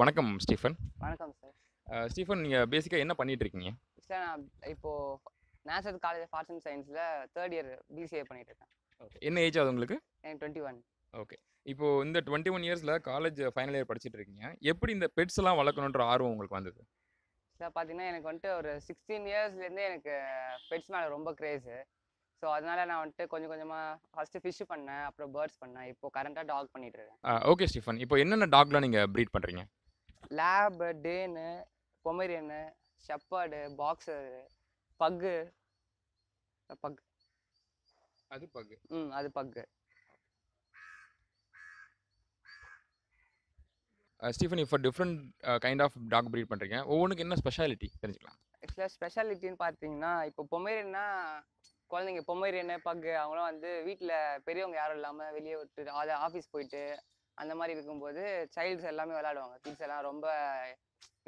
வணக்கம் ஸ்டீஃபன் வணக்கம் sir Stephen நீங்கள் பேசிக்காக என்ன பண்ணிகிட்டு இருக்கீங்க சார் நான் இப்போது National College of Arts and சயின்ஸில் தேர்ட் இயர் பிசிஏ பண்ணிட்டு இருக்கேன் ஓகே என்ன ஏஜ் ஆகுது உங்களுக்கு எனக்கு டுவெண்ட்டி ஒன் ஓகே இப்போது இந்த டுவெண்ட்டி ஒன் இயர்ஸில் காலேஜ் ஃபைனல் இயர் படிச்சுட்டு இருக்கீங்க எப்படி இந்த எல்லாம் வளர்க்கணுன்ற ஆர்வம் உங்களுக்கு வந்தது சார் பார்த்தீங்கன்னா எனக்கு வந்துட்டு ஒரு சிக்ஸ்டீன் இயர்ஸ்லேருந்தே எனக்கு பெட்ஸ் மேலே ரொம்ப க்ரேஸு ஸோ அதனால நான் வந்துட்டு கொஞ்சம் கொஞ்சமாக ஃபஸ்ட்டு ஃபிஷ் பண்ணேன் அப்புறம் பேர்ட்ஸ் பண்ணேன் இப்போ கரண்ட்டாக டாக் பண்ணிட்டு இருக்கேன் ஓகே ஸ்டீஃபன் இப்போ என்னென்ன டாக்லாம் நீங்கள் ப்ரீட் பண்ணுறீங்க lab Dane Pomeranian shepherd boxer pug pug அது பக்கு ம் அது பக்கு ஸ்டீஃபன் இப்போ different kind of dog breed பண்ணுறீங்க ஒவ்வொன்றுக்கு என்ன ஸ்பெஷாலிட்டி தெரிஞ்சுக்கலாம் ஆக்சுவலாக ஸ்பெஷாலிட்டின்னு பார்த்தீங்கன்னா இப்போ பொமேரியன்னா குழந்தைங்க பொமேரியனு பக்கு அவங்களாம் வந்து வீட்டில் பெரியவங்க யாரும் இல்லாமல் வெளியே விட்டு அதை ஆஃபீஸ் போயிட்டு அந்த மாதிரி இருக்கும்போது சைல்ட்ஸ் எல்லாமே விளையாடுவாங்க கிட்ஸ் எல்லாம் ரொம்ப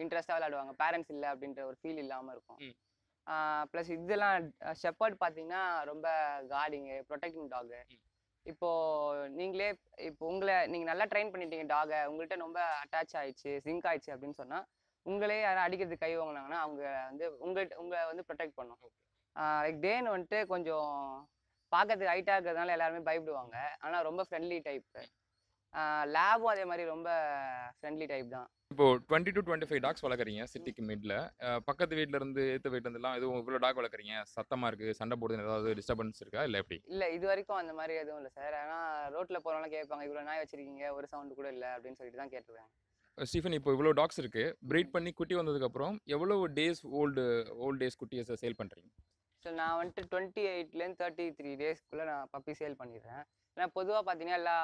இன்ட்ரெஸ்டாக விளையாடுவாங்க பேரண்ட்ஸ் இல்லை அப்படின்ற ஒரு ஃபீல் இல்லாமல் இருக்கும் ப்ளஸ் இதெல்லாம் ஷெப்பர்ட் பார்த்தீங்கன்னா ரொம்ப கார்டிங்கு ப்ரொடெக்டிங் டாகு இப்போ நீங்களே இப்போ உங்களை நீங்கள் நல்லா ட்ரெயின் பண்ணிட்டீங்க டாகை உங்கள்கிட்ட ரொம்ப அட்டாச் ஆயிடுச்சு சிங்க் ஆயிடுச்சு அப்படின்னு சொன்னால் உங்களே யாரும் அடிக்கிறதுக்கு கை வாங்கினாங்கன்னா அவங்க வந்து உங்கள்கிட்ட உங்களை வந்து ப்ரொடெக்ட் பண்ணும் லைக் டேன் வந்துட்டு கொஞ்சம் பார்க்கறதுக்கு ஹைட்டாக இருக்கிறதுனால எல்லாருமே பயப்படுவாங்க ஆனால் ரொம்ப ஃப்ரெண்ட்லி டைப்பு லேபும் அதே மாதிரி ரொம்ப ஃப்ரெண்ட்லி டைப் தான் இப்போ twenty to twenty five dogs வளர்க்குறீங்க சிட்டிக்கு மிட்ல பக்கத்து வீட்டில இருந்து ஏற்ற வீட்டில எல்லாம் எதுவும் இவ்வளோ டாக் வளர்க்குறீங்க சத்தமா இருக்கு சண்டை போடுறது ஏதாவது டிஸ்டர்பன்ஸ் இருக்கா இல்லை எப்படி இல்லை இது வரைக்கும் அந்த மாதிரி எதுவும் இல்லை சார் ஆனால் ரோட்டில் போறவங்க கேட்பாங்க இவ்வளோ நாய் வச்சிருக்கீங்க ஒரு சவுண்டு கூட இல்லை அப்படின்னு சொல்லிட்டு தான் கேட்டுருவேன் ஸ்டீஃபன் இப்போ இவ்வளோ டாக்ஸ் இருக்கு பிரீட் பண்ணி குட்டி வந்ததுக்கப்புறம் எவ்வளோ டேஸ் ஓல்டு ஓல்ட் டேஸ் குட்டியை சேல் பண்ணுறீங்க சார் நான் வந்துட்டு டுவெண்ட்டி எயிட்லேருந்து தேர்ட்டி த்ரீ டேஸ்க்குள்ளே நான் பப்பி சேல் பண்ணிடுறேன் ஏன்னா பொதுவாக பார்த்தீங்கன்னா எல்லா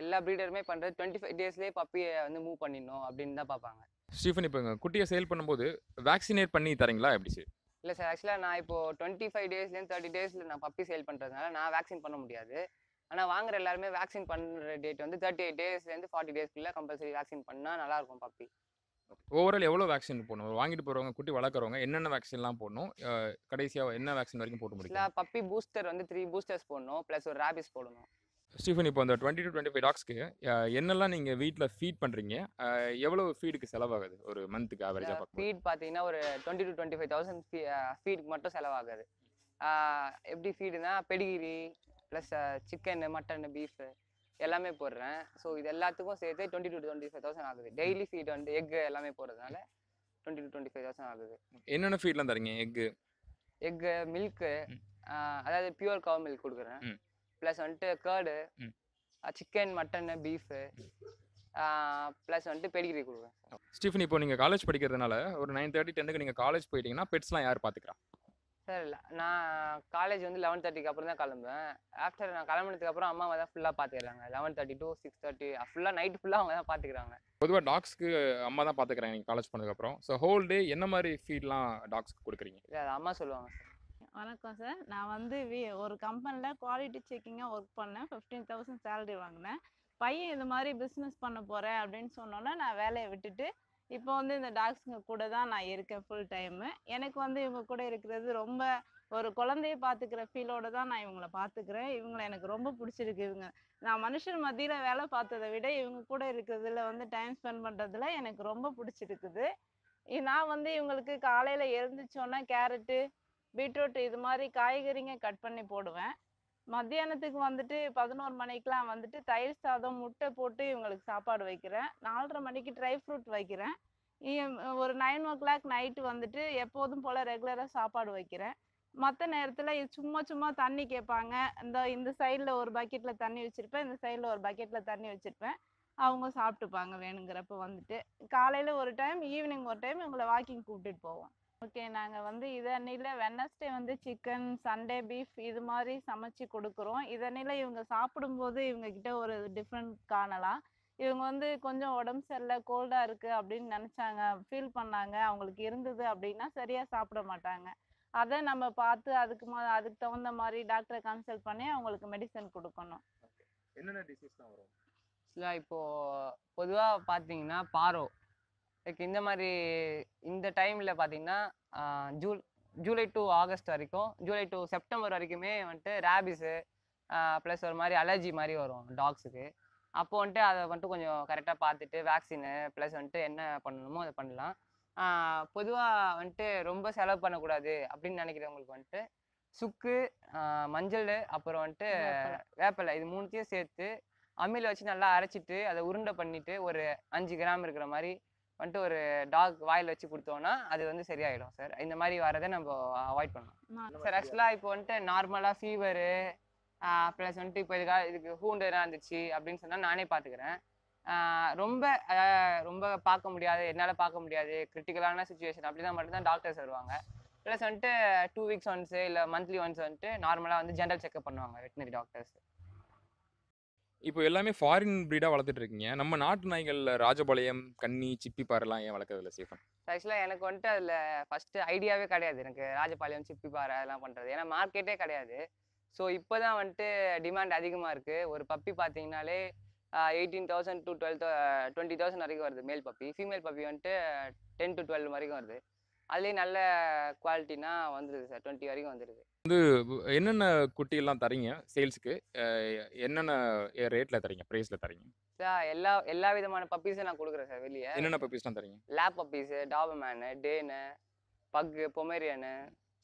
எல்லா ப்ரீடருமே பண்ணுறது டுவெண்ட்டி ஃபைவ் டேஸ்லேயே பப்பியை வந்து மூவ் பண்ணிடணும் அப்படின்னு தான் பார்ப்பாங்க ஸ்டீஃபன் இப்போ எங்கள் குட்டியை சேல் பண்ணும்போது வேக்சினேட் பண்ணி தரீங்களா எப்படி சார் இல்லை சார் ஆக்சுவலாக நான் இப்போ டுவெண்ட்டி ஃபைவ் டேஸ்லேருந்து தேர்ட்டி டேஸில் நான் பப்பி சேல் பண்ணுறதுனால நான் வேக்சின் பண்ண முடியாது ஆனால் வாங்குற எல்லாருமே வேக்சின் பண்ணுற டேட் வந்து தேர்ட்டி எயிட் டேஸ்லேருந்து ஃபார்ட்டி டேஸ்க்குள்ளே கம்பல்சரி வேக்சின் பண்ணால் நல்லாயிருக்கும் பப்பி ஓவரால் எவ்வளோ வேக்சின் போடணும் வாங்கிட்டு போகிறவங்க குட்டி வளர்க்குறவங்க என்னென்ன வேக்சின்லாம் போடணும் கடைசியாக என்ன வேக்சின் வரைக்கும் போட்டு முடியும் இல்லை பப்பி பூஸ்டர் வந்து த்ரீ பூஸ்டர்ஸ் போடணும் ப்ளஸ் ஒரு ரேபிஸ் போடணும் ஸ்டீஃபன் இப்போ அந்த டுவெண்ட்டி டு டுவெண்ட்டி ஃபைவ் டாக்ஸ்க்கு என்னெல்லாம் நீங்கள் வீட்டில் ஃபீட் பண்ணுறீங்க எவ்வளோ ஃபீடுக்கு செலவாகுது ஒரு மந்த்துக்கு ஆவரேஜாக ஃபீட் பார்த்தீங்கன்னா ஒரு twenty to twenty five thousand ஃபீடுக்கு மட்டும் செலவாகுது எப்படி ஃபீடுனா Pedigree plus chicken mutton beef எல்லாமே போடுறேன் ஸோ இது எல்லாத்துக்கும் சேர்த்து twenty to twenty five thousand ஆகுது டெய்லி ஃபீட் வந்து எக் எல்லாமே போடுறதுனால twenty to twenty five thousand ஆகுது என்னென்ன ஃபீட்லாம் தரீங்க எக்கு எக்கு மில்க்கு அதாவது பியூர் கவர் மில்க் கொடுக்குறேன் ப்ளஸ் வந்துட்டு curd chicken mutton beef plus வந்துட்டு பெடிகிரி கொடுக்குறேன் ஸ்டீஃபன் இப்போ நீங்கள் காலேஜ் படிக்கிறதுனால ஒரு நைன் தேர்ட்டி டென்னுக்கு நீங்கள் காலேஜ் போயிட்டீங்கன்னா பெட்ஸ்லாம் யார் பார்த்துக்கிறா சார் நான் காலேஜ் வந்து லெவன் தேர்ட்டிக்கு அப்புறம் தான் கிளம்புவேன் ஆஃப்டர் நான் கிளம்புனதுக்கு அப்புறம் அம்மா தான் ஃபுல்லாக பார்த்துக்கிறாங்க eleven thirty to six thirty ஃபுல்லாக நைட் ஃபுல்லாக அவங்க தான் பார்த்துக்கிறாங்க பொதுவாக டாக்ஸ்க்கு அம்மா தான் பார்த்துக்கிறாங்க நீங்கள் காலேஜ் போனதுக்கப்புறம் ஸோ ஹோல் டே என்ன மாதிரி ஃபீட்லாம் டாக்ஸ்க்கு கொடுக்குறீங்க இல்லை அம்மா சொல்லுவாங்க சார் வணக்கம் சார் நான் வந்து ஒரு கம்பெனியில் குவாலிட்டி செக்கிங்காக ஒர்க் பண்ணேன் ஃபிஃப்டீன் தௌசண்ட் சேலரி வாங்கினேன் பையன் இது மாதிரி பிஸ்னஸ் பண்ண போகிறேன் அப்படின்னு சொன்னோன்னே நான் வேலையை விட்டுட்டு இப்போ வந்து இந்த டாக்ஸுங்க கூட தான் நான் இருக்கேன் ஃபுல் டைமு எனக்கு வந்து இவங்க கூட இருக்கிறது ரொம்ப ஒரு குழந்தைய பார்த்துக்கிற ஃபீலோடு தான் நான் இவங்கள பார்த்துக்கிறேன் இவங்களை எனக்கு ரொம்ப பிடிச்சிருக்கு இவங்க நான் மனுஷன் மத்தியில் வேலை பார்த்ததை விட இவங்க கூட இருக்கிறதுல வந்து டைம் ஸ்பெண்ட் பண்ணுறதுல எனக்கு ரொம்ப பிடிச்சிருக்குது நான் வந்து இவங்களுக்கு காலையில் எழுந்திரிச்சோன்னா கேரட்டு பீட்ரூட் இது மாதிரி காய்கறிங்க கட் பண்ணி போடுவேன் மத்தியானத்துக்கு வந்துட்டு பதினோரு மணிக்கெலாம் வந்துட்டு தயிர் சாதம் முட்டை போட்டு இவங்களுக்கு சாப்பாடு வைக்கிறேன் நாலரை மணிக்கு ட்ரை ஃப்ரூட் வைக்கிறேன் ஒரு நைன் ஓ கிளாக் நைட்டு வந்துட்டு எப்போதும் போல் ரெகுலராக சாப்பாடு வைக்கிறேன் மற்ற நேரத்தில் சும்மா சும்மா தண்ணி கேட்பாங்க இந்த இந்த சைடில் ஒரு பக்கெட்டில் தண்ணி வச்சுருப்பேன் இந்த சைடில் ஒரு பக்கெட்டில் தண்ணி வச்சுருப்பேன் அவங்க சாப்பிட்டுப்பாங்க வேணுங்கிறப்ப வந்துட்டு காலையில் ஒரு டைம் ஈவினிங் ஒரு டைம் இவங்களை வாக்கிங் கூப்பிட்டுட்டு போவோம் ஓகே நாங்கள் வந்து இதனில வெனஸ்டே வந்து சிக்கன் சண்டே பீஃப் இது மாதிரி சமைச்சு கொடுக்குறோம் இதனில இவங்க சாப்பிடும்போது இவங்க கிட்ட ஒரு டிஃப்ரெண்ட் காணலாம் இவங்க வந்து கொஞ்சம் உடம்பு சரியில்லை கோல்டாக இருக்குது அப்படின்னு நினச்சாங்க ஃபீல் பண்ணாங்க அவங்களுக்கு இருந்தது அப்படின்னா சரியாக சாப்பிட மாட்டாங்க அதை நம்ம பார்த்து அதுக்கு மா அதுக்கு தகுந்த மாதிரி டாக்டரை கன்சல்ட் பண்ணி அவங்களுக்கு மெடிசன் கொடுக்கணும் என்னென்ன இப்போ வரும் பொதுவாக பார்த்தீங்கன்னா பாரோ லைக் இந்த மாதிரி இந்த டைமில் பார்த்தீங்கன்னா ஜூன் ஜூலை டு ஆகஸ்ட் வரைக்கும் ஜூலை டு செப்டம்பர் வரைக்குமே வந்துட்டு ரேபிஸு ப்ளஸ் ஒரு மாதிரி அலர்ஜி மாதிரி வரும் டாக்ஸுக்கு அப்போ வந்துட்டு அதை வந்துட்டு கொஞ்சம் கரெக்டாக பார்த்துட்டு வேக்சினு ப்ளஸ் வந்துட்டு என்ன பண்ணணுமோ அதை பண்ணலாம் பொதுவாக வந்துட்டு ரொம்ப செலவு பண்ணக்கூடாது அப்படின்னு நினைக்கிறவங்களுக்கு வந்துட்டு சுக்கு மஞ்சள் அப்புறம் வந்துட்டு வேப்பலை இது மூணுத்தையும் சேர்த்து அம்மியில் வச்சு நல்லா அரைச்சிட்டு அதை உருண்டை பண்ணிவிட்டு ஒரு அஞ்சு கிராம் இருக்கிற மாதிரி வந்துட்டு ஒரு டாக் வாயில் வச்சு கொடுத்தோம்னா அது வந்து சரியாயிடும் சார் இந்த மாதிரி வரதை நம்ம அவாய்ட் பண்ணலாம் சார் ஆக்சுவலாக இப்போ வந்துட்டு நார்மலாக ஃபீவரு ப்ளஸ் வந்துட்டு இப்போ இதுக்காக இதுக்கு ஹூண்டராக இருந்துச்சு அப்படின்னு சொன்னால் நானே பார்த்துக்கிறேன் ரொம்ப ரொம்ப பார்க்க முடியாது என்னால் பார்க்க முடியாது கிரிட்டிக்கலான சுச்சுவேஷன் அப்படின்னா மட்டும்தான் டாக்டர்ஸ் வருவாங்க ப்ளஸ் வந்துட்டு டூ வீக்ஸ் ஒன்ஸு இல்லை மந்த்லி ஒன்ஸ் வந்துட்டு நார்மலாக வந்து ஜென்ரல் செக்அப் பண்ணுவாங்க வெட்டினரி டாக்டர்ஸ் இப்போ எல்லாமே ஃபாரின் ப்ரீடாக வளர்த்துட்டு இருக்கீங்க நம்ம நாட்டு நாய்களில் ராஜபாளையம் கன்னி சிப்பி பாறைலாம் ஏன் வளர்க்குறதுல சேஃபன் ஆக்சுவலாக எனக்கு வந்துட்டு அதில் ஃபஸ்ட்டு ஐடியாவே கிடையாது எனக்கு ராஜபாளையம் சிப்பி பாறை அதெல்லாம் பண்ணுறது ஏன்னா மார்க்கெட்டே கிடையாது ஸோ இப்போ தான் வந்துட்டு டிமாண்ட் அதிகமாக இருக்குது ஒரு பப்பி பார்த்தீங்கனாலே eighteen thousand to twelve twenty thousand வரைக்கும் வருது மேல் பப்பி ஃபீமேல் பப்பி வந்துட்டு டென் டு டுவெல் வரைக்கும் வருது அதுலேயும் நல்ல குவாலிட்டினா வந்துடுது சார் டுவெண்ட்டி வரைக்கும் வந்துடுது வந்து என்னென்ன குட்டியெல்லாம் தரீங்க சேல்ஸுக்கு என்னென்ன ரேட்டில் தரீங்க ப்ரைஸில் தரீங்க சார் எல்லா எல்லா விதமான பப்பீஸும் நான் கொடுக்குறேன் சார் வெளியே என்னென்ன தான் தரீங்க லேப் பப்பீஸு டாபமேனு டேனு பக்கு பொமேரியனு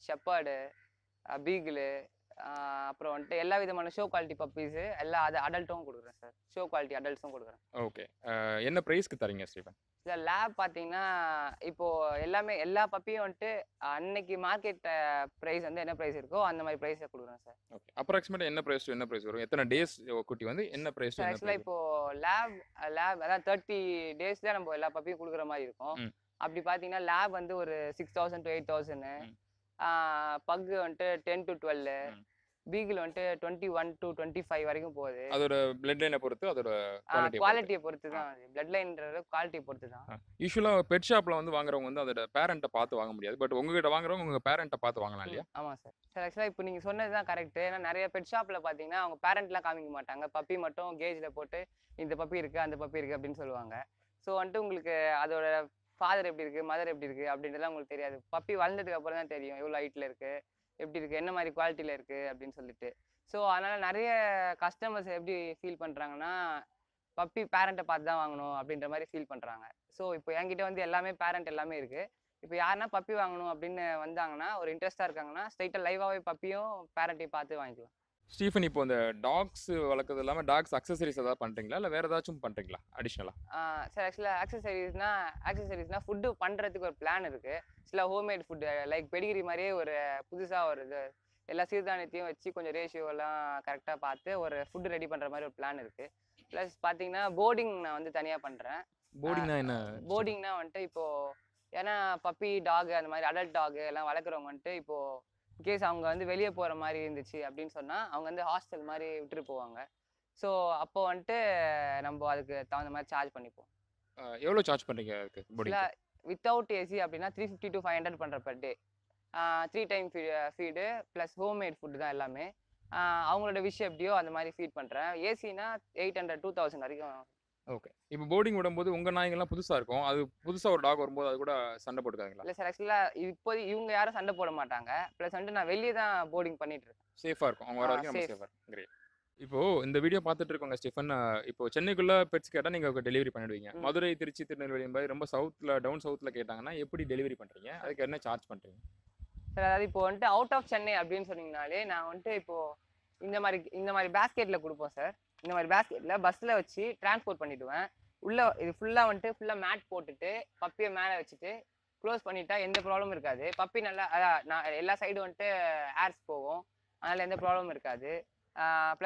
ஷெப்பாடு பீகிளு அப்புறம் வந்துட்டு எல்லா விதமான ஷோ குவாலிட்டி பப்பீஸ் எல்லா அது அடல்ட்டும் கொடுக்குறேன் சார் ஷோ குவாலிட்டி அடல்ட்ஸும் கொடுக்குறேன் ஓகே என்ன ப்ரைஸ்க்கு தரீங்க ஸ்டீஃபன் சார் லேப் பார்த்தீங்கன்னா இப்போது எல்லாமே எல்லா பப்பியும் வந்துட்டு அன்னைக்கு மார்க்கெட் ப்ரைஸ் வந்து என்ன ப்ரைஸ் இருக்கோ அந்த மாதிரி ப்ரைஸ் கொடுக்குறோம் சார் ஓகே அப்ராக்சிமேட்டாக என்ன ப்ரைஸ் என்ன ப்ரைஸ் வரும் எத்தனை டேஸ் குட்டி வந்து என்ன ப்ரைஸ் ஆக்சுவலாக இப்போது லேப் லேப் அதான் தேர்ட்டி டேஸ் தான் நம்ம எல்லா பப்பியும் கொடுக்குற மாதிரி இருக்கும் அப்படி பார்த்தீங்கன்னா லேப் வந்து ஒரு six thousand to eight thousand pug வந்துட்டு டென் டு டுவெல் பீகில் வந்துட்டு twenty one to twenty five வரைக்கும் போகுது அதோட பிளட் லைனை பொறுத்து அதோட குவாலிட்டியை பொறுத்து தான் பிளட் லைன்றது குவாலிட்டியை பொறுத்து தான் யூஸ்வலாக பெட் ஷாப்பில் வந்து வாங்குறவங்க வந்து அதோட பேரண்ட்டை பார்த்து வாங்க முடியாது பட் உங்ககிட்ட வாங்குறவங்க உங்கள் பேரண்ட்டை பார்த்து வாங்கலாம் இல்லையா ஆமாம் சார் சார் ஆக்சுவலாக இப்போ நீங்கள் சொன்னது தான் கரெக்ட் ஏன்னா நிறைய பெட் ஷாப்பில் பார்த்தீங்கன்னா அவங்க பேரண்ட்லாம் காமிக்க மாட்டாங்க பப்பி மட்டும் கேஜில் போட்டு இந்த பப்பி இருக்குது அந்த பப்பி இருக்குது அப்படின்னு சொல்லுவாங்க ஸோ வந்துட்டு உங்களுக்கு அதோட ஃபாதர் எப்படி இருக்குது மதர் எப்படி இருக்குது அப்படின்றலாம் உங்களுக்கு தெரியாது பப்பி வளர்ந்ததுக்கு அப்புறம் தான் தெரியும் எவ்வளோ ஹைட்ல இருக்குது எப்படி இருக்குது என்ன மாதிரி குவாலிட்டியில் இருக்குது அப்படின்னு சொல்லிட்டு ஸோ அதனால் நிறைய கஸ்டமர்ஸ் எப்படி ஃபீல் பண்ணுறாங்கன்னா பப்பி பேரண்ட்டை பார்த்து தான் வாங்கணும் அப்படின்ற மாதிரி ஃபீல் பண்ணுறாங்க ஸோ இப்போ என்கிட்ட வந்து எல்லாமே பேரண்ட் எல்லாமே இருக்குது இப்போ யாருன்னா பப்பி வாங்கணும் அப்படின்னு வந்தாங்கன்னா ஒரு இன்ட்ரெஸ்ட்டாக இருக்காங்கன்னா ஸ்ட்ரைட்டாக லைவாகவே பப்பியும் பேரண்ட்டையும் பார்த்து வாங்கிக்கலாம் ஸ்டீஃபன் இப்போ இந்த டாக்ஸ் வளர்க்குறது இல்லாமல் டாக்ஸ் அக்சசரிஸ் ஏதாவது பண்ணுறீங்களா இல்லை வேறு ஏதாச்சும் பண்ணுறீங்களா அடிஷ்னலாக சார் ஆக்சுவலாக அக்சசரிஸ்னா அக்சசரிஸ்னா ஃபுட்டு பண்ணுறதுக்கு ஒரு பிளான் இருக்குது சில ஹோம்மேட் ஃபுட்டு லைக் பெடிகிரி மாதிரியே ஒரு புதுசாக ஒரு இது எல்லா சீர்தானியத்தையும் வச்சு கொஞ்சம் ரேஷியோலாம் கரெக்டாக பார்த்து ஒரு ஃபுட்டு ரெடி பண்ணுற மாதிரி ஒரு பிளான் இருக்குது ப்ளஸ் பார்த்தீங்கன்னா போர்டிங் நான் வந்து தனியாக பண்ணுறேன் போர்டிங்னா என்ன போர்டிங்னா வந்துட்டு இப்போது ஏன்னா பப்பி டாகு அந்த மாதிரி அடல்ட் டாகு எல்லாம் வளர்க்குறவங்க வந்துட்டு இப்போது கேஸ் அவங்க வந்து வெளியே போகிற மாதிரி இருந்துச்சு அப்படின்னு சொன்னால் அவங்க வந்து ஹாஸ்டல் மாதிரி விட்டுட்டு போவாங்க ஸோ அப்போ வந்துட்டு நம்ம அதுக்கு தகுந்த மாதிரி சார்ஜ் பண்ணிப்போம் எவ்வளோ சார்ஜ் பண்ணுறீங்க அதுக்கு வித்தவுட் ஏசி அப்படின்னா three fifty to five hundred பண்ணுற per day three time feed plus home made food தான் எல்லாமே அவங்களோட விஷயம் எப்படியோ அந்த மாதிரி ஃபீட் பண்ணுறேன் ஏசினா எயிட் ஹண்ட்ரட் டூ தௌசண்ட் வரைக்கும் ஓகே இப்போ போர்டிங் விடும்போது உங்க நாய்ங்கெல்லாம் புதுசா இருக்கும் அது புதுசா ஒரு டாக் வரும்போது அது கூட சண்டை போட்டுக்காங்களா இல்ல சார் ஆக்சுவலா இப்போ இவங்க யாரும் சண்டை போட மாட்டாங்க பிளஸ் வந்துட்டு நான் வெளியே தான் போர்டிங் பண்ணிட்டு இருக்கேன் சேஃபா இருக்கும் அவங்க வர வரைக்கும் நம்ம சேஃபா இப்போ இந்த வீடியோ பார்த்துட்டு இருக்கோங்க ஸ்டீஃபன் இப்போ சென்னைக்குள்ள பெட்ஸ் கேட்டால் நீங்கள் டெலிவரி பண்ணிடுவீங்க மதுரை திருச்சி திருநெல்வேலி மாதிரி ரொம்ப சவுத்தில் டவுன் சவுத்தில் கேட்டாங்கன்னா எப்படி டெலிவரி பண்ணுறீங்க அதுக்கு என்ன சார்ஜ் பண்ணுறீங்க சார் அதாவது இப்போ வந்துட்டு அவுட் ஆஃப் சென்னை அப்படின்னு சொன்னீங்கனாலே நான் வந்துட்டு இப்போ இந்த மாதிரி இந்த மாதிரி பேஸ்கெட்டில் கொடுப்போம் சார் இந்த மாதிரி பேஸ்கெட்ல பஸ்ல வச்சு டிரான்ஸ்போர்ட் பண்ணிடுவேன் உள்ள இது ஃபுல்லா வந்துட்டு ஃபுல்லா மேட் போட்டுட்டு பப்பியை மேலே வச்சுட்டு க்ளோஸ் பண்ணிட்டா எந்த ப்ராப்ளமும் இருக்காது பப்பி நல்லா அதான் நான் எல்லா சைடும் வந்துட்டு ஏர்ஸ் போகும் அதனால எந்த ப்ராப்ளமும் இருக்காது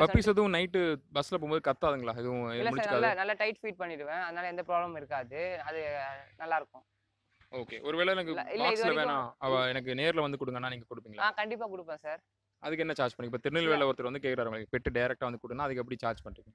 பப்பிஸ் எதுவும் நைட்டு பஸ்ல போகும்போது கத்தாதுங்களா எதுவும் இல்லை சார் நல்லா நல்லா டைட் ஃபீட் பண்ணிடுவேன் அதனால எந்த ப்ராப்ளமும் இருக்காது அது நல்லா இருக்கும் ஓகே ஒருவேளை எனக்கு பாக்ஸ்ல வேணாம் எனக்கு நேர்ல வந்து கொடுங்கன்னா நீங்க கொடுப்பீங்களா ஆ கண்டிப்பா கொடுப்பேன் சார் அதுக்கு என்ன சார்ஜ் பண்ணி இப்போ திருநெல்வேலியில் ஒருத்தர் வந்து கேட்குறாரு உங்களுக்கு பெட்டு டேரெக்டாக வந்து கொடுனா அதுக்கு எப்படி சார்ஜ் பண்ணுறீங்க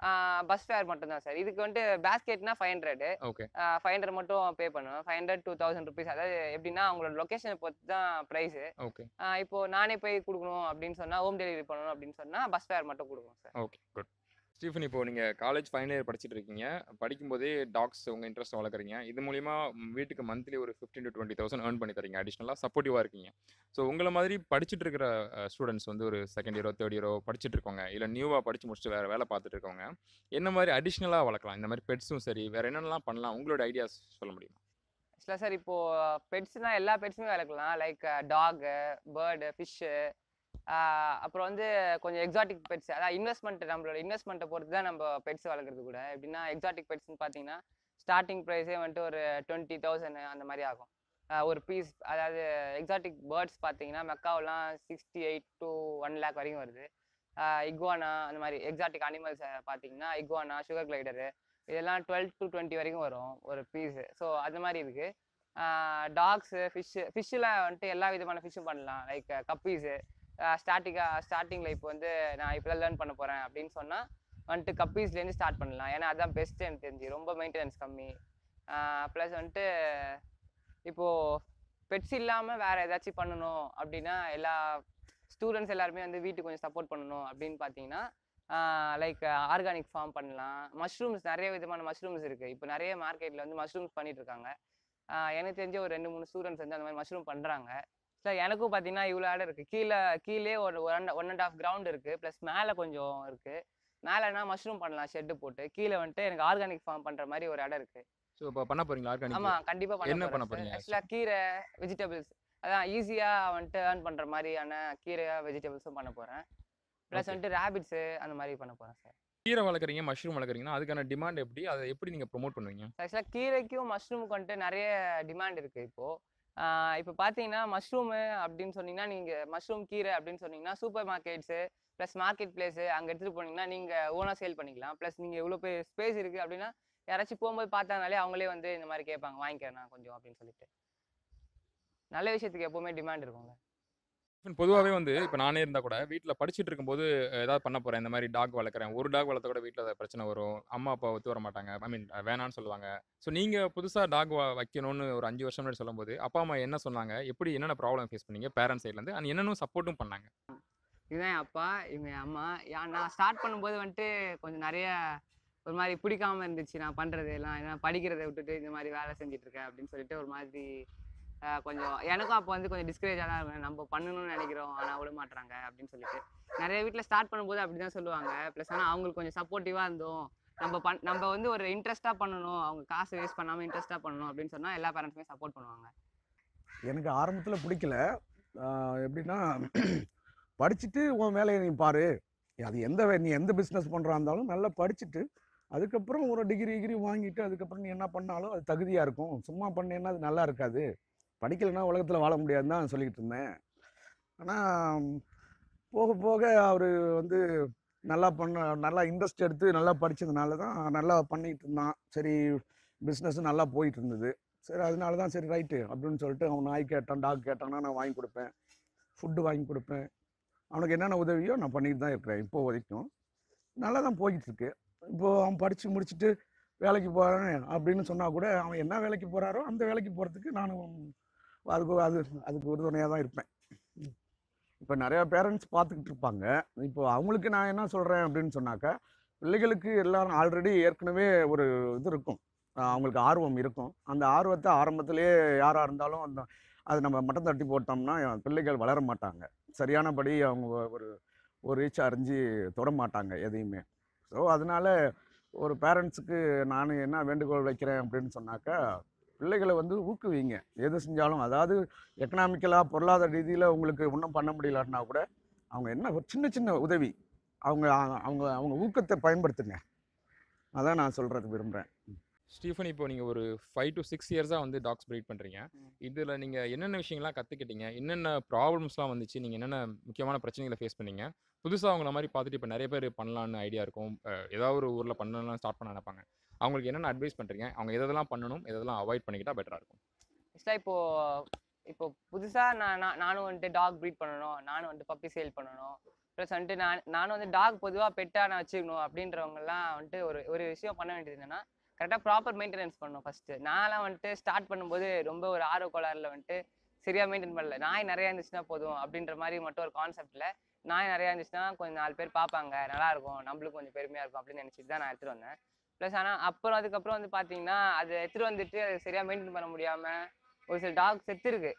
பஸ் ஃபேர் மட்டும் தான் சார் இதுக்கு வந்து பேஸ்கெட்னா five hundred okay five hundred மட்டும் பே பண்ணுவேன் five hundred two thousand rupees அதாவது எப்படின்னா அவங்களோட லொக்கேஷனை பொறுத்து தான் ப்ரைஸ் ஓகே இப்போ நானே போய் கொடுக்கணும் அப்படின்னு சொன்னால் ஹோம் டெலிவரி பண்ணணும் அப்படின்னு சொன்னால் பஸ் ஃபேர் மட்டும் கொடுக்கணும் சார் ஓகே குட் ஸ்டீஃபன் இப்போ நீங்கள் காலேஜ் ஃபைனல் இயர் படிச்சுட்டு இருக்கீங்க படிக்கும்போதே டாக்ஸ் உங்கள் இன்ட்ரெஸ்ட் வளர்க்குறீங்க இது மூலிமா வீட்டுக்கு மந்த்லி ஒரு fifteen to twenty thousand earn பண்ணி தரீங்க அடிஷ்னலாக சப்போர்ட்டிவாக இருக்கீங்க ஸோ உங்களை மாதிரி படிச்சுட்டு இருக்கிற ஸ்டூடெண்ட்ஸ் வந்து ஒரு செகண்ட் இயரோ தேர்ட் இயரோ படிச்சுட்டு இருக்கோங்க இல்லை நியூவாக படித்து முடிச்சுட்டு வேறு வேலை பார்த்துட்டு இருக்கவங்க என்ன மாதிரி அடிஷ்னலாக வளர்க்கலாம் இந்த மாதிரி பெட்ஸும் சரி வேறு என்னென்னலாம் பண்ணலாம் உங்களோட ஐடியாஸ் சொல்ல முடியுமா ஆக்சுவலாக சார் இப்போது பெட்ஸ்னால் எல்லா பெட்ஸுமே வளர்க்கலாம் லைக் டாகு பேர்டு ஃபிஷ்ஷு அப்புறம் வந்து கொஞ்சம் எக்ஸாட்டிக் பெட்ஸ் அதாவது இன்வெஸ்ட்மெண்ட் நம்மளோட இன்வெஸ்ட்மெண்ட்டை பொறுத்து தான் நம்ம பெட்ஸ் வளர்க்குறது கூட எப்படின்னா எக்ஸாட்டிக் பெட்ஸ்னு பார்த்தீங்கன்னா ஸ்டார்டிங் ப்ரைஸே வந்துட்டு ஒரு டுவெண்ட்டி தௌசண்ட் அந்த மாதிரி ஆகும் ஒரு பீஸ் அதாவது எக்ஸாட்டிக் பேர்ட்ஸ் பார்த்தீங்கன்னா மெக்காவெலாம் sixty eight to one lakh வரைக்கும் வருது இக்வானா அந்த மாதிரி எக்ஸாட்டிக் அனிமல்ஸ் பார்த்தீங்கன்னா இக்வானா சுகர் கிளைடரு இதெல்லாம் டுவெல் டு டுவெண்ட்டி வரைக்கும் வரும் ஒரு பீஸு ஸோ அந்த மாதிரி இருக்குது டாக்ஸு ஃபிஷ்ஷு ஃபிஷ்ஷில் வந்துட்டு எல்லா விதமான ஃபிஷ்ஷும் பண்ணலாம் லைக் கப்பீஸு uh, ஸ்டார்டிங்காக ஸ்டார்டிங்கில் இப்போ வந்து நான் இப்படிலாம் லேர்ன் பண்ண போகிறேன் அப்படின்னு சொன்னால் வந்துட்டு கப்பீஸ்லேருந்து ஸ்டார்ட் பண்ணலாம் ஏன்னா அதுதான் பெஸ்ட்டு எனக்கு தெரிஞ்சு ரொம்ப மெயின்டெனன்ஸ் கம்மி ப்ளஸ் வந்துட்டு இப்போது பெட்ஸ் இல்லாமல் வேறு ஏதாச்சும் பண்ணணும் அப்படின்னா எல்லா ஸ்டூடெண்ட்ஸ் எல்லாருமே வந்து வீட்டுக்கு கொஞ்சம் சப்போர்ட் பண்ணணும் அப்படின்னு பார்த்தீங்கன்னா லைக் ஆர்கானிக் ஃபார்ம் பண்ணலாம் மஷ்ரூம்ஸ் நிறைய விதமான மஷ்ரூம்ஸ் இருக்குது இப்போ நிறைய மார்க்கெட்டில் வந்து மஷ்ரூம்ஸ் பண்ணிகிட்ருக்காங்க எனக்கு தெரிஞ்ச ஒரு ரெண்டு மூணு ஸ்டூடெண்ட்ஸ் வந்து அந்த மாதிரி மஷ்ரூம் பண்ணுறாங்க சார் எனக்கும் பார்த்தீங்கன்னா இவ்வளோ இடம் இருக்குது கீழே கீழே ஒரு one one and half ground இருக்குது ப்ளஸ் மேலே கொஞ்சம் இருக்குது மேலேனா மஷ்ரூம் பண்ணலாம் ஷெட்டு போட்டு கீழே வந்துட்டு எனக்கு ஆர்கானிக் ஃபார்ம் பண்ணுற மாதிரி ஒரு இடம் இருக்குது ஸோ இப்போ பண்ண போகிறீங்களா ஆர்கானிக் ஆமாம் கண்டிப்பாக என்ன பண்ண போறீங்க ஆக்சுவலாக கீரை வெஜிடபிள்ஸ் அதான் ஈஸியாக வந்துட்டு ஏர்ன் பண்ணுற மாதிரியான கீரை வெஜிடபிள்ஸும் பண்ண போகிறேன் ப்ளஸ் வந்துட்டு ரேபிட்ஸு அந்த மாதிரி பண்ண போகிறேன் சார் கீரை வளர்க்குறீங்க மஷ்ரூம் வளர்க்குறீங்கன்னா அதுக்கான டிமாண்ட் எப்படி அதை எப்படி நீங்கள் ப்ரொமோட் பண்ணுவீங்க ஆக்சுவலாக கீரைக்கும் மஷ்ரூமுக்கு வந்துட்டு நிறைய டிமாண்ட் இருக்குது இப்போது இப்போ பார்த்தீங்கன்னா மஷ்ரூமு அப்படின்னு சொன்னீங்கன்னா நீங்கள் மஷ்ரூம் கீரை அப்படின்னு சொன்னீங்கன்னா supermarkets plus market place அங்கே எடுத்துகிட்டு போனீங்கன்னா நீங்கள் ஓனாக சேல் பண்ணிக்கலாம் ப்ளஸ் நீங்கள் இவ்வளோ பெரிய ஸ்பேஸ் இருக்குது அப்படின்னா யாராச்சும் போகும்போது பார்த்தானாலே அவங்களே வந்து இந்த மாதிரி கேட்பாங்க வாங்கிக்கிறேன் நான் கொஞ்சம் அப்படின்னு சொல்லிட்டு நல்ல விஷயத்துக்கு எப்போவுமே டிமாண்ட் இருக்குங்க பொதுவாகவே வந்து இப்போ நானே இருந்தால் கூட வீட்டில் படிச்சுட்டு இருக்கும்போது, ஏதாவது பண்ண போறேன். இந்த மாதிரி டாக் வளர்க்குறேன். ஒரு டாக் வளர்த்த கூட வீட்டில் பிரச்சனை வரும். அம்மா, அப்பா ஒத்து வர மாட்டாங்க. ஐ மீன் வேணான்னு சொல்லுவாங்க. ஸோ நீங்க புதுசாக டாக் வ வைக்கணும்னு ஒரு அஞ்சு வருஷம் முன்னாடி சொல்லும்போது, அப்பா, அம்மா என்ன சொன்னாங்க? எப்படி என்னென்ன ப்ராப்ளம் ஃபேஸ் பண்ணீங்க பேரண்ட்ஸ் சைட்லேருந்து அண்ட் என்னென்ன சப்போர்ட்டும் பண்ணாங்க? இதுதான் என் அப்பா, இவங்க என் அம்மா. யா நான் ஸ்டார்ட் பண்ணும்போது வந்துட்டு கொஞ்சம் நிறைய ஒரு மாதிரி பிடிக்காம இருந்துச்சு. நான் பண்றது எல்லாம். ஏன்னா படிக்கிறத விட்டுட்டு இந்த மாதிரி வேலை செஞ்சுட்டு இருக்கேன் அப்படின்னு சொல்லிட்டு ஒரு மாதிரி கொஞ்சம் எனக்கும் அப்போ வந்து கொஞ்சம் டிஸ்கரேஜாக தான் இருக்கும் நம்ம பண்ணணும்னு நினைக்கிறோம் ஆனால் விட மாட்டாங்க அப்படின்னு சொல்லிட்டு நிறைய வீட்டில் ஸ்டார்ட் பண்ணும்போது அப்படி தான் சொல்லுவாங்க ப்ளஸ் ஆனால் அவங்களுக்கு கொஞ்சம் சப்போர்ட்டிவாக இருந்தோம் நம்ம பண் நம்ம வந்து ஒரு இன்ட்ரெஸ்ட்டாக பண்ணணும் அவங்க காசு வேஸ்ட் பண்ணாமல் இன்ட்ரெஸ்ட்டாக பண்ணணும் அப்படின்னு சொன்னால் எல்லா பேரண்ட்ஸுமே சப்போர்ட் பண்ணுவாங்க எனக்கு ஆரம்பத்தில் பிடிக்கல எப்படின்னா படிச்சுட்டு உன் வேலையை நீ பாரு அது எந்த நீ எந்த பிஸ்னஸ் பண்ணுறா இருந்தாலும் நல்லா படிச்சுட்டு அதுக்கப்புறம் ஒரு டிகிரி டிகிரி வாங்கிட்டு அதுக்கப்புறம் நீ என்ன பண்ணாலும் அது தகுதியாக இருக்கும் சும்மா பண்ணேன்னா அது நல்லா இருக்காது படிக்கலைன்னா உலகத்தில் வாழ முடியாதுன்னு தான் சொல்லிக்கிட்டு இருந்தேன் ஆனால் போக போக அவர் வந்து நல்லா பண்ண நல்லா இன்ட்ரெஸ்ட் எடுத்து நல்லா படித்ததுனால தான் நல்லா பண்ணிக்கிட்டு இருந்தான் சரி பிஸ்னஸ் நல்லா போயிட்டு இருந்தது சரி அதனால தான் சரி ரைட்டு அப்படின்னு சொல்லிட்டு அவன் நாய் கேட்டான் டாக் கேட்டான்னா நான் வாங்கி கொடுப்பேன் ஃபுட்டு வாங்கி கொடுப்பேன் அவனுக்கு என்னென்ன உதவியோ நான் பண்ணிட்டு தான் இருக்கிறேன் இப்போ வரைக்கும் நல்லா தான் போய்கிட்டுருக்கு இப்போது அவன் படித்து முடிச்சுட்டு வேலைக்கு போகிறேன் அப்படின்னு சொன்னால் கூட அவன் என்ன வேலைக்கு போகிறாரோ அந்த வேலைக்கு போகிறதுக்கு நான் அதுக்கு அது அதுக்கு உறுதுணையாக தான் இருப்பேன் இப்போ நிறையா பேரண்ட்ஸ் பார்த்துக்கிட்டு இருப்பாங்க இப்போ அவங்களுக்கு நான் என்ன சொல்கிறேன் அப்படின்னு சொன்னாக்கா பிள்ளைகளுக்கு எல்லாரும் ஆல்ரெடி ஏற்கனவே ஒரு இது இருக்கும் அவங்களுக்கு ஆர்வம் இருக்கும் அந்த ஆர்வத்தை ஆரம்பத்திலே யாராக இருந்தாலும் அந்த அது நம்ம மட்டம் தட்டி போட்டோம்னா பிள்ளைகள் வளர மாட்டாங்க சரியானபடி அவங்க ஒரு ஒரு ரீச் அறிஞ்சு தொட மாட்டாங்க எதையுமே ஸோ அதனால் ஒரு பேரண்ட்ஸுக்கு நான் என்ன வேண்டுகோள் வைக்கிறேன் அப்படின்னு சொன்னாக்கா பிள்ளைகளை வந்து ஊக்குவிங்க எது செஞ்சாலும் அதாவது எக்கனாமிக்கலாக பொருளாதார ரீதியில் உங்களுக்கு ஒன்றும் பண்ண முடியலன்னா கூட அவங்க என்ன ஒரு சின்ன சின்ன உதவி அவங்க அவங்க அவங்க ஊக்கத்தை பயன்படுத்துங்க அதான் நான் சொல்கிறது விரும்புகிறேன் ஸ்டீஃபன் இப்போ நீங்கள் ஒரு ஃபைவ் டு சிக்ஸ் இயர்ஸாக வந்து டாக்ஸ் ப்ரீட் பண்ணுறீங்க இதில் நீங்கள் என்னென்ன விஷயங்கள்லாம் கற்றுக்கிட்டீங்க என்னென்ன ப்ராப்ளம்ஸ்லாம் வந்துச்சு நீங்கள் என்னென்ன முக்கியமான பிரச்சனைகளை ஃபேஸ் பண்ணீங்க புதுசாக அவங்கள மாதிரி பார்த்துட்டு இப்போ நிறைய பேர் பண்ணலான்னு ஐடியா இருக்கும் ஏதாவது ஒரு ஊரில் பண்ணலாம் ஸ்டார்ட் பண்ண நினைப்பாங்க அவங்களுக்கு என்னென்ன அட்வைஸ் பண்ணுறீங்க அவங்க எதெல்லாம் பண்ணணும் எதெல்லாம் அவாய்ட் பண்ணிக்கிட்டால் பெட்டராக இருக்கும் ஆக்சுவலாக இப்போது இப்போ புதுசாக நான் நான் நானும் வந்துட்டு டாக் ப்ரீட் பண்ணணும் நானும் வந்துட்டு பப்பி சேல் பண்ணணும் ப்ளஸ் வந்துட்டு நான் நானும் வந்து டாக் பொதுவாக பெட்டாக நான் வச்சுக்கணும் அப்படின்றவங்கலாம் வந்துட்டு ஒரு ஒரு விஷயம் பண்ண வேண்டியது என்னென்னா கரெக்டாக ப்ராப்பர் மெயின்டெனன்ஸ் பண்ணணும் ஃபஸ்ட்டு நான்லாம் வந்துட்டு ஸ்டார்ட் பண்ணும்போது ரொம்ப ஒரு ஆர்வ கோளாறில் வந்துட்டு சரியாக மெயின்டைன் பண்ணல நாய் நிறையா இருந்துச்சுன்னா போதும் அப்படின்ற மாதிரி மட்டும் ஒரு கான்செப்டில் நாய் நிறையா இருந்துச்சுன்னா கொஞ்சம் நாலு பேர் பார்ப்பாங்க நல்லாயிருக்கும் நம்மளுக்கும் கொஞ்சம் பெருமையாக இருக்கும் அப்படின்னு நினச்சிட்டு தான் நான் எடுத்துகிட்டு வந்தேன் ப்ளஸ் ஆனால் அப்புறம் அதுக்கப்புறம் வந்து பார்த்தீங்கன்னா அதை எடுத்துகிட்டு வந்துட்டு அதை சரியாக மெயின்டைன் பண்ண முடியாமல் ஒரு சில டாக் செத்து இருக்கு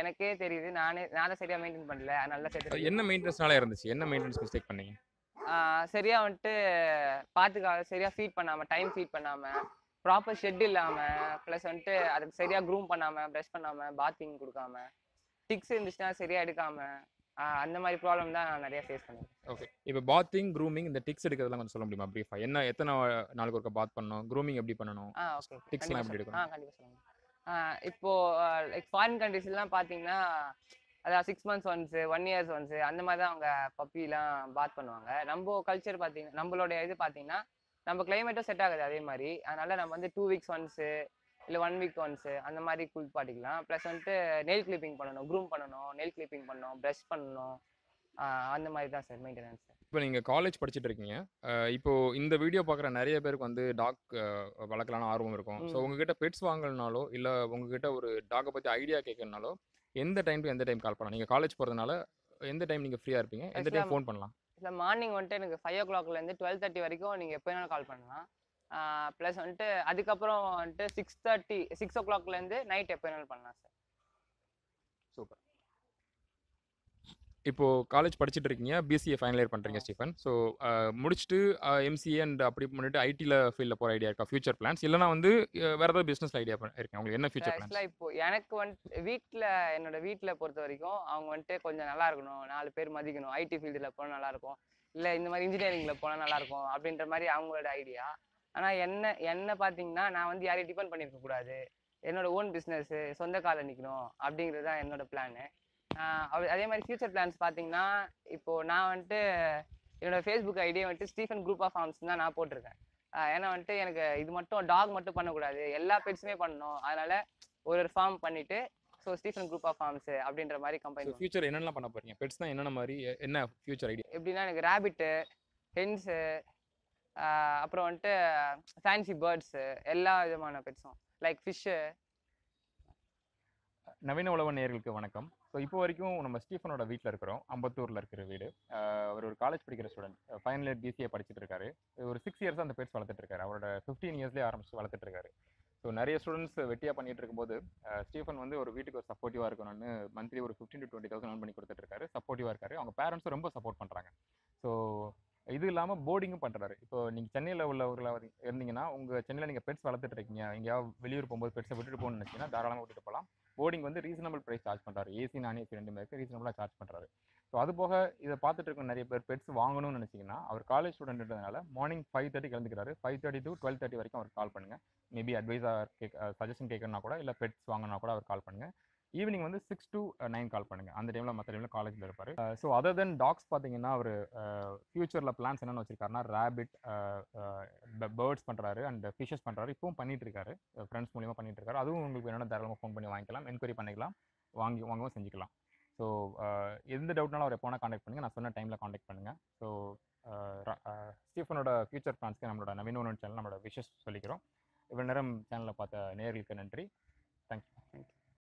எனக்கே தெரியுது நானே நான் தான் சரியாக மெயின்டைன் பண்ணல நல்லா செத்து என்ன மெயின்டெனன்ஸ்னால இருந்துச்சு என்ன மெயின்டெனன்ஸ் மிஸ்டேக் பண்ணீங்க சரியாக வந்துட்டு பார்த்துக்க சரியாக ஃபீட் பண்ணாமல் டைம் ஃபீட் பண்ணாமல் ப்ராப்பர் ஷெட் இல்லாமல் ப்ளஸ் வந்துட்டு அதுக்கு சரியாக க்ரூம் பண்ணாமல் ப்ரஷ் பண்ணாமல் பாத்திங் கொடுக்காம டிக்ஸ் இருந்துச்சுன்னா சரியாக எடுக்காமல் அந்த மாதிரி ப்ராப்ளம் தான் நிறைய ஃபேஸ் பண்ணுவேன் ஓகே இப்போ பாத்திங் க்ரூமிங் இந்த டிக்ஸ் எடுக்கிறதுலாம் கொஞ்சம் சொல்ல முடியுமா ப்ரீஃபாக என்ன எத்தனை நாளுக்கு ஒருக்க பாத் பண்ணணும் க்ரூமிங் எப்படி பண்ணணும் ஆ ஓகே டிக்ஸ்லாம் எப்படி எடுக்கணும் ஆ கண்டிப்பாக சொல்லுங்கள் இப்போ லைக் ஃபாரின் கண்ட்ரீஸ்லாம் பார்த்தீங்கன்னா அதாவது six months once one years once அந்த மாதிரி தான் அவங்க பப்பிலாம் பாத் பண்ணுவாங்க நம்ம கல்ச்சர் பார்த்தீங்கன்னா நம்மளோட இது பார்த்தீங்கன்னா நம்ம கிளைமேட்டும் செட் ஆகுது அதே மாதிரி அதனால நம்ம வந்து டூ வீக்ஸ் ஒன்ஸு இல்லை ஒன் வீக் ஒன்ஸு அந்த மாதிரி குளிப்பாட்டிக்கலாம் ப்ளஸ் வந்துட்டு நெயில் கிளிப்பிங் பண்ணணும் க்ரூம் பண்ணணும் நெயில் கிளிப்பிங் பண்ணணும் ப்ரெஷ் பண்ணணும் அந்த மாதிரி தான் சார் மெயின்டெனன்ஸ் இப்போ நீங்கள் காலேஜ் படிச்சுட்டு இருக்கீங்க இப்போ இந்த வீடியோ பார்க்குற நிறைய பேருக்கு வந்து டாக் வளர்க்கலான ஆர்வம் இருக்கும் ஸோ உங்ககிட்ட பெட்ஸ் வாங்கலனாலோ இல்லை உங்ககிட்ட ஒரு டாகை பற்றி ஐடியா கேட்கறனாலோ எந்த டைம் டு எந்த டைம் கால் பண்ணலாம் நீங்கள் காலேஜ் போகிறதுனால எந்த டைம் நீங்கள் ஃப்ரீயாக இருப்பீங்க எந்த டைம் ஃபோன் பண்ணலாம் இல்லை மார்னிங் வந்துட்டு எனக்கு ஃபைவ் ஓ கிளாக்லேருந்து டுவெல் தேர்ட்டி வரைக்கும் நீங்கள் எப்போ வேணாலும் கால் பண்ணலாம் ப்ளஸ் வந்துட்டு அதுக்கப்புறம் வந்துட்டு சிக்ஸ் தேர்ட்டி சிக்ஸ் ஓ கிளாக்லேருந்து நைட் எப்போ வேணாலும் பண்ணலாம் சார் சூப்பர் இப்போ காலேஜ் படிச்சுட்டு இருக்கீங்க பிசிஏ ஃபைனல் இயர் பண்ணுறீங்க ஸ்டீஃபன் ஸோ முடிச்சுட்டு எம்சிஏ அண்ட் அப்படி பண்ணிட்டு ஐடியில் ஃபீல்டில் போகிற ஐடியா இருக்கா ஃபியூச்சர் பிளான்ஸ் இல்லைனா வந்து வேறு ஏதாவது பிஸ்னஸ் ஐடியா இருக்கேன் உங்களுக்கு என்ன ஃபியூச்சர் பிளான்ஸ் இப்போ எனக்கு வந்துட்டு வீட்டில் என்னோட வீட்டில் பொறுத்த வரைக்கும் அவங்க வந்துட்டு கொஞ்சம் நல்லா இருக்கணும் நாலு பேர் மதிக்கணும் ஐடி ஃபீல்டில் போனால் நல்லாயிருக்கும் இல்லை இந்த மாதிரி இன்ஜினியரிங்கில் போனால் நல்லாயிருக்கும் அப்படின்ற மாதிரி அவங்களோட ஐடியா ஆனால் என்ன என்ன பார்த்தீங்கன்னா நான் வந்து யாரையும் டிபெண்ட் பண்ணியிருக்க கூடாது என்னோட ஓன் பிஸ்னஸ்ஸு சொந்த காலில் நிற்கணும் அப்படிங்கிறது தான் என்னோட பிளானு அதே மாதிரி ஃபியூச்சர் பிளான்ஸ் பார்த்தீங்கன்னா இப்போது நான் வந்துட்டு என்னோட ஃபேஸ்புக் ஐடியை வந்துட்டு ஸ்டீஃபன் குரூப் ஆஃப் ஃபார்ம்ஸ் தான் நான் போட்டிருக்கேன் ஏன்னா வந்துட்டு எனக்கு இது மட்டும் டாக் மட்டும் பண்ணக்கூடாது எல்லா பெட்ஸுமே பண்ணணும் அதனால ஒரு ஒரு ஃபார்ம் பண்ணிட்டு so Stephen group of farms அப்படின்ற மாதிரி கம்பெனி ஃபியூச்சர் என்னென்னலாம் பண்ண போறீங்க பெட்ஸ் தான் என்னென்ன மாதிரி என்ன ஃபியூச்சர் ஐடியா எப்படின்னா எனக்கு ரேபிட்டு ஹென்ஸு அப்புறம் வந்துட்டு ஃபேன்சி பேர்ட்ஸு எல்லா விதமான பெட்ஸும் லைக் ஃபிஷ்ஷு நவீன உழவன் நேர்களுக்கு வணக்கம் ஸோ இப்போ வரைக்கும் நம்ம ஸ்டீஃபனோட வீட்டில் இருக்கிறோம் அம்பத்தூரில் இருக்கிற வீடு அவர் ஒரு காலேஜ் படிக்கிற ஸ்டூடெண்ட் ஃபைனல் இயர் பிசிஏ படிச்சுட்டு இருக்காரு ஒரு சிக்ஸ் இயர்ஸ் அந்த பேர்ஸ் வளர்த்துட்டு இருக்காரு அவரோட ஃபிஃப்டீன் இயர்ஸ்லேயே ஆரம்பிச்சு வளர்த்துட்டு இருக்காரு ஸோ நிறைய ஸ்டூடெண்ட்ஸ் வெட்டியாக பண்ணிட்டு இருக்கும்போது ஸ்டீஃபன் வந்து ஒரு வீட்டுக்கு ஒரு சப்போர்ட்டிவாக இருக்கணும்னு மந்த்லி ஒரு fifteen to twenty thousand earn பண்ணி கொடுத்துட்டு இருக்காரு சப்போர்ட்டிவாக இருக்காரு அவங்க பேரண்ட்ஸும் ரொம்ப சப்போர்ட் பண்ணுறாங்க ஸோ இது இல்லாமல் போர்டிங்கும் பண்ணுறாரு இப்போ நீங்கள் சென்னையில் உள்ளவர்களாக இருந்தீங்கன்னா உங்கள் சென்னையில் நீங்கள் பெட்ஸ் வளர்த்துட்டு இருக்கீங்க எங்கேயாவது வெளியூர் போகும்போது பெட்ஸை விட்டுட்டு போகணும்னு நினச்சிங்கன்னா தாராளமாக விட்டுட்டு போகலாம் போர்டிங் வந்து ரீசனபிள் ப்ரைஸ் சார்ஜ் பண்ணுறாரு ஏசி நான் ஏசி ரெண்டு இருக்குது ரீசனபிளாக சார்ஜ் பண்ணுறாரு ஸோ அது போக இதை பார்த்துட்டு இருக்க நிறைய பேர் பெட்ஸ் வாங்கணும்னு நினச்சிங்கன்னா அவர் காலேஜ் ஸ்டூடெண்ட்டுனால மார்னிங் ஃபைவ் தேர்ட்டி கிளம்பிக்கிறாரு five thirty to twelve thirty வரைக்கும் அவர் கால் பண்ணுங்கள் மேபி அட்வைஸாக கேட்க சஜஷன் கேட்கணும்னா கூட இல்லை பெட்ஸ் வாங்கினா கூட அவர் கால் பண்ணுங்கள் ஈவினிங் வந்து சிக்ஸ் டு நைன் கால் பண்ணுங்க அந்த டைமில் மற்ற டைமில் காலேஜில் இருப்பார் ஸோ அதர் தென் டாக்ஸ் பார்த்தீங்கன்னா அவர் ஃபியூச்சரில் பிளான்ஸ் என்னென்னு வச்சுருக்காருன்னா ரேபிட் பேர்ட்ஸ் பண்ணுறாரு அண்ட் ஃபிஷஸ் பண்ணுறாரு இப்பவும் பண்ணிட்டு இருக்காரு ஃப்ரெண்ட்ஸ் மூலியமாக பண்ணிட்டு இருக்காரு அதுவும் உங்களுக்கு வேணும்னா தாராளமாக ஃபோன் பண்ணி வாங்கிக்கலாம் என்கொயரி பண்ணிக்கலாம் வாங்கி வாங்கவும் செஞ்சுக்கலாம் ஸோ எந்த டவுட்னாலும் அவர் எப்போனா காண்டாக்ட் பண்ணுங்கள் நான் சொன்ன டைமில் காண்டாக்ட் பண்ணுங்கள் ஸோ ஸ்டீஃபனோட ஃபியூச்சர் பிளான்ஸ்க்கு நம்மளோட நவீன சேனல் நம்மளோட விஷஸ் சொல்லிக்கிறோம் இவ்வளோ நேரம் சேனலில் பார்த்த நேர்களுக்கு நன்றி தேங்க்யூ தேங்க்யூ